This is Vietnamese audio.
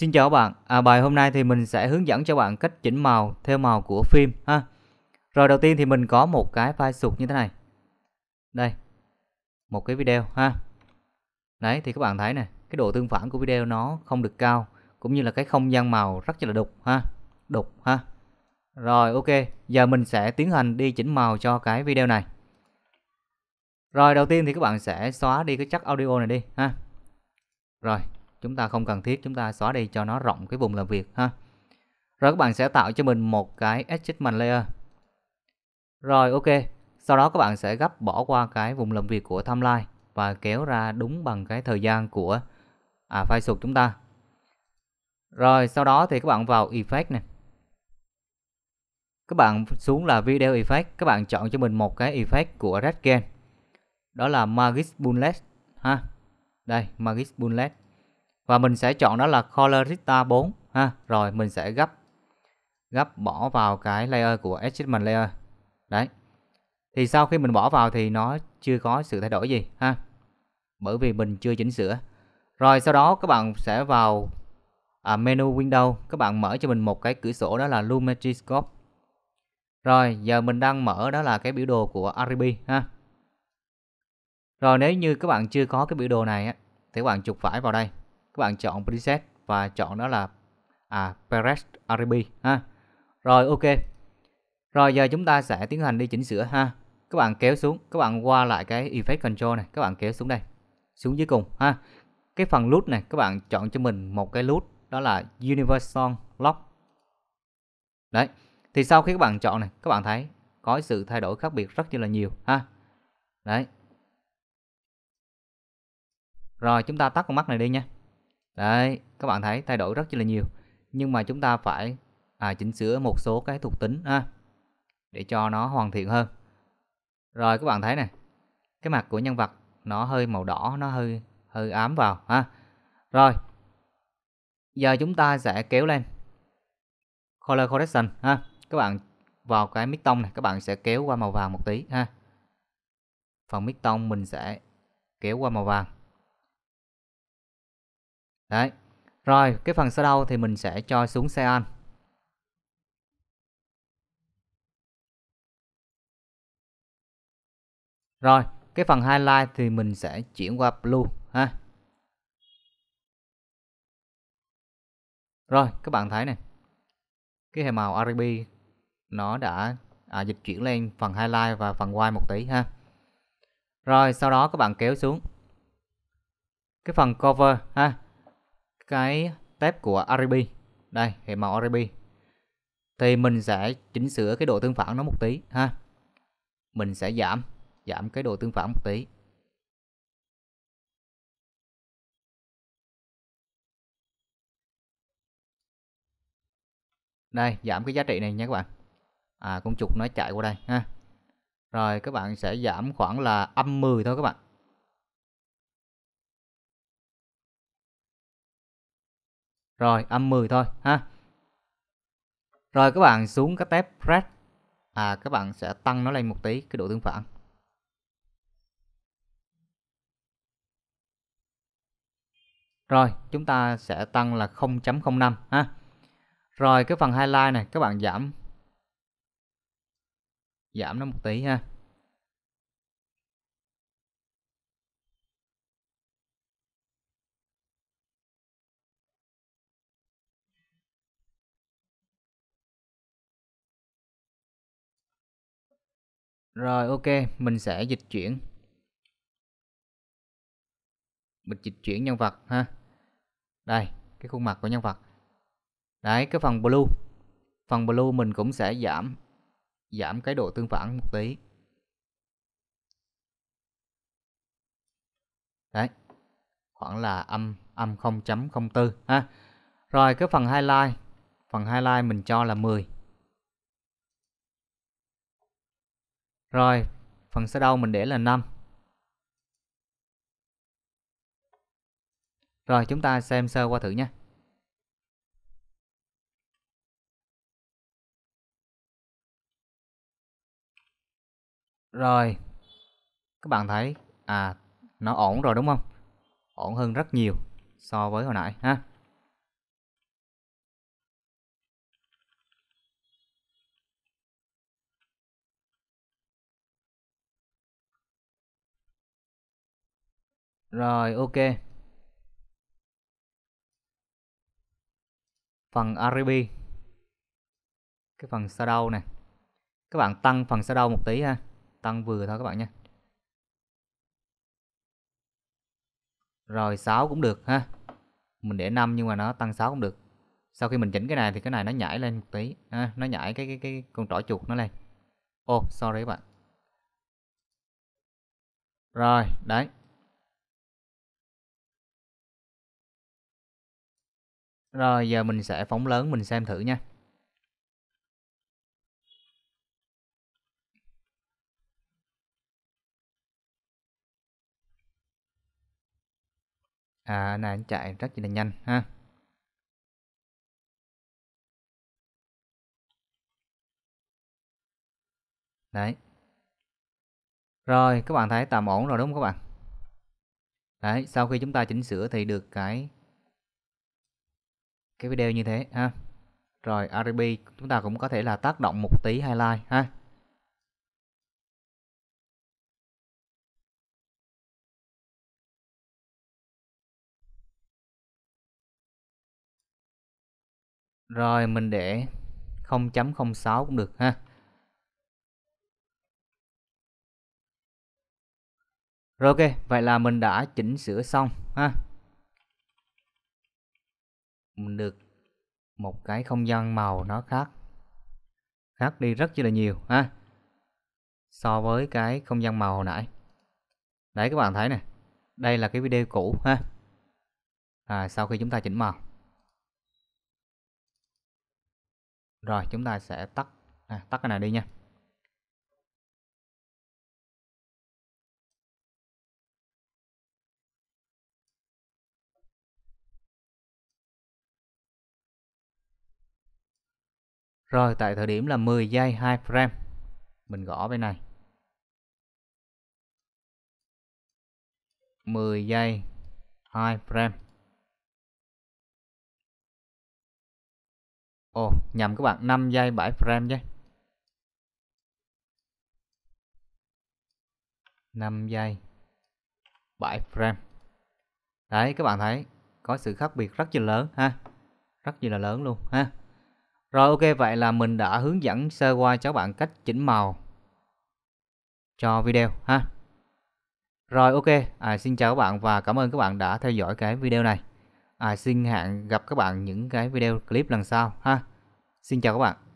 Xin chào các bạn, à, bài hôm nay thì mình sẽ hướng dẫn cho bạn cách chỉnh màu theo màu của phim ha. Rồi đầu tiên thì mình có một cái file sụt như thế này. Đây, một cái video ha. Đấy thì các bạn thấy nè, cái độ tương phản của video nó không được cao cũng như là cái không gian màu rất là đục ha, đục ha. Rồi ok, giờ mình sẽ tiến hành đi chỉnh màu cho cái video này. Rồi đầu tiên thì các bạn sẽ xóa đi cái chắc audio này đi ha. Rồi, chúng ta không cần thiết chúng ta xóa đi cho nó rộng cái vùng làm việc ha rồi các bạn sẽ tạo cho mình một cái adjustment layer rồi ok sau đó các bạn sẽ gấp bỏ qua cái vùng làm việc của timeline và kéo ra đúng bằng cái thời gian của à, file sụt chúng ta rồi sau đó thì các bạn vào effect này các bạn xuống là video effect các bạn chọn cho mình một cái effect của Redken đó là magic bullet ha đây magic bullet và mình sẽ chọn đó là colorista 4 ha rồi mình sẽ gấp gấp bỏ vào cái layer của adjustment layer đấy thì sau khi mình bỏ vào thì nó chưa có sự thay đổi gì ha bởi vì mình chưa chỉnh sửa rồi sau đó các bạn sẽ vào à, menu window các bạn mở cho mình một cái cửa sổ đó là Scope rồi giờ mình đang mở đó là cái biểu đồ của Aribi ha rồi nếu như các bạn chưa có cái biểu đồ này á, thì các bạn chụp phải vào đây các bạn chọn preset và chọn đó là à, Perez Arabi ha rồi ok rồi giờ chúng ta sẽ tiến hành đi chỉnh sửa ha các bạn kéo xuống các bạn qua lại cái effect control này các bạn kéo xuống đây xuống dưới cùng ha cái phần nút này các bạn chọn cho mình một cái nút đó là universal lock đấy thì sau khi các bạn chọn này các bạn thấy có sự thay đổi khác biệt rất là nhiều ha đấy rồi chúng ta tắt con mắt này đi nha Đấy, các bạn thấy thay đổi rất là nhiều. Nhưng mà chúng ta phải à, chỉnh sửa một số cái thuộc tính ha, để cho nó hoàn thiện hơn. Rồi các bạn thấy này, cái mặt của nhân vật nó hơi màu đỏ, nó hơi hơi ám vào ha. Rồi, giờ chúng ta sẽ kéo lên color correction ha. Các bạn vào cái mid tông này, các bạn sẽ kéo qua màu vàng một tí ha. Phần mid tông mình sẽ kéo qua màu vàng Đấy. Rồi, cái phần sau đâu thì mình sẽ cho xuống xe on. Rồi, cái phần highlight thì mình sẽ chuyển qua blue ha. Rồi, các bạn thấy này. Cái hệ màu RGB nó đã à, dịch chuyển lên phần highlight và phần white một tí ha. Rồi, sau đó các bạn kéo xuống. Cái phần cover ha cái tab của Aribi đây hệ màu Aribi thì mình sẽ chỉnh sửa cái độ tương phản nó một tí ha mình sẽ giảm giảm cái độ tương phản một tí đây giảm cái giá trị này nha các bạn à con trục nó chạy qua đây ha rồi các bạn sẽ giảm khoảng là âm 10 thôi các bạn Rồi âm 10 thôi ha Rồi các bạn xuống cái tab press À các bạn sẽ tăng nó lên một tí cái độ tương phản Rồi chúng ta sẽ tăng là 0.05 ha Rồi cái phần highlight này các bạn giảm Giảm nó một tí ha Rồi ok, mình sẽ dịch chuyển. Mình dịch chuyển nhân vật ha. Đây, cái khuôn mặt của nhân vật. Đấy, cái phần blue. Phần blue mình cũng sẽ giảm giảm cái độ tương phản một tí. Đấy. Khoảng là âm âm 0.04 ha. Rồi cái phần highlight, phần highlight mình cho là 10. Rồi, phần đâu mình để là 5. Rồi, chúng ta xem sơ qua thử nha. Rồi, các bạn thấy, à, nó ổn rồi đúng không? Ổn hơn rất nhiều so với hồi nãy ha. Rồi ok. Phần Aribi. Cái phần shadow này. Các bạn tăng phần shadow một tí ha. Tăng vừa thôi các bạn nha. Rồi 6 cũng được ha. Mình để 5 nhưng mà nó tăng 6 cũng được. Sau khi mình chỉnh cái này thì cái này nó nhảy lên một tí ha, nó nhảy cái cái cái con trỏ chuột nó lên. Ô oh, sorry các bạn. Rồi, đấy. Rồi giờ mình sẽ phóng lớn mình xem thử nha. À này anh chạy rất là nhanh ha. Đấy. Rồi các bạn thấy tạm ổn rồi đúng không các bạn? Đấy, sau khi chúng ta chỉnh sửa thì được cái cái video như thế ha rồi RGB chúng ta cũng có thể là tác động một tí highlight ha Rồi mình để 0.06 cũng được ha. Rồi ok, vậy là mình đã chỉnh sửa xong ha được một cái không gian màu nó khác khác đi rất là nhiều ha so với cái không gian màu hồi nãy đấy các bạn thấy này đây là cái video cũ ha à, sau khi chúng ta chỉnh màu rồi chúng ta sẽ tắt à, tắt cái này đi nha Rồi tại thời điểm là 10 giây 2 frame Mình gõ bên này 10 giây 2 frame Ồ nhầm các bạn 5 giây 7 frame nhé 5 giây 7 frame Đấy các bạn thấy có sự khác biệt rất là lớn ha Rất là lớn luôn ha rồi ok vậy là mình đã hướng dẫn sơ qua cho các bạn cách chỉnh màu cho video ha. Rồi ok, à, xin chào các bạn và cảm ơn các bạn đã theo dõi cái video này. À, xin hẹn gặp các bạn những cái video clip lần sau ha. Xin chào các bạn.